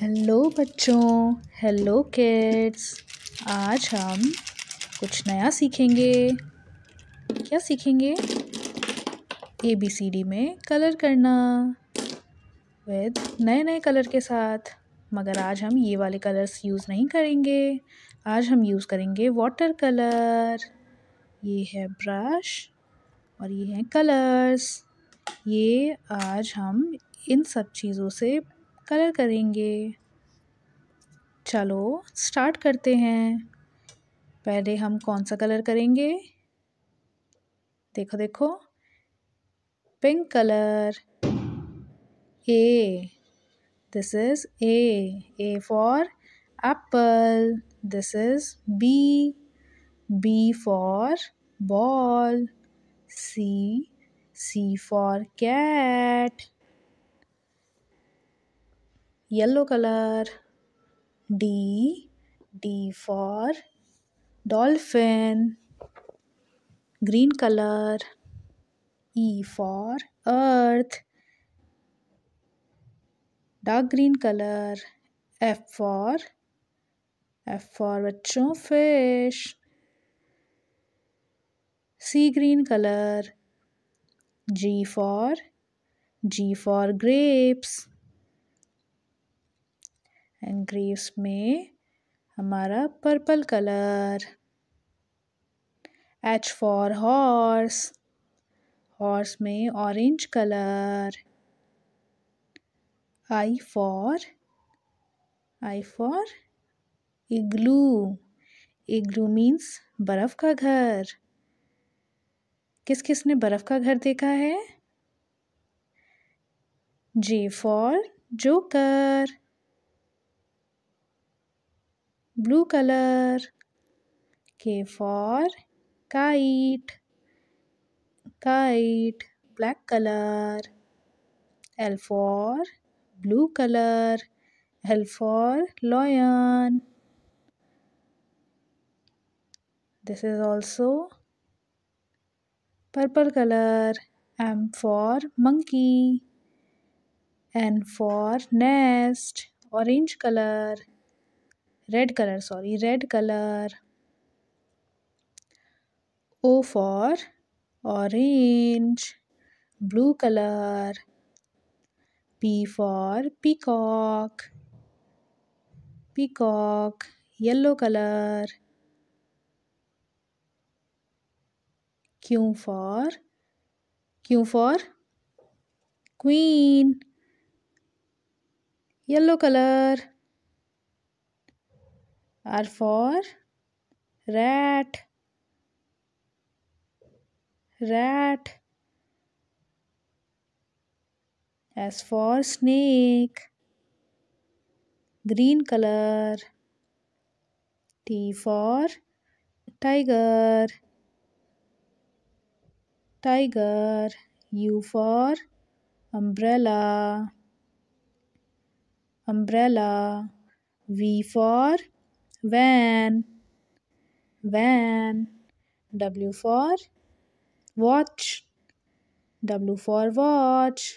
Hello बच्चों hello kids आज हम कुछ नया सीखेंगे क्या सीखेंगे ए बी सी डी में कलर करना विद नए नए कलर के साथ मगर आज हम ये वाले कलर्स यूज़ नहीं करेंगे आज हम यूज़ करेंगे वाटर कलर ये है ब्रश और ये हैं कलर्स ये आज हम इन सब चीज़ों से कलर करेंगे चलो स्टार्ट करते हैं पहले हम कौन सा कलर करेंगे देखो देखो pink colour A this is A A for apple this is B B for ball C C for cat yellow color d d for dolphin green color e for earth dark green color f for f for बच्चों fish sea green color g for g for grapes and grapes में हमारा purple colour H for horse horse में orange colour I for I for igloo igloo means बर्फ़ का घर किस किस ने बर्फ़ का घर देखा है J for joker blue color. K for kite, kite, black color. L for blue color. L for lion. This is also purple color. M for monkey. N for nest, orange color. Red colour sorry red colour O for orange blue colour P for peacock peacock yellow colour Q for Q for queen yellow colour R for rat rat S for snake green color T for tiger tiger U for umbrella umbrella V for when, when. W for watch. W for watch.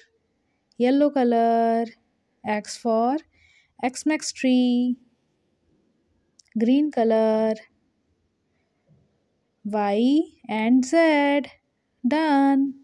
Yellow color. X for X max tree. Green color. Y and Z. Done.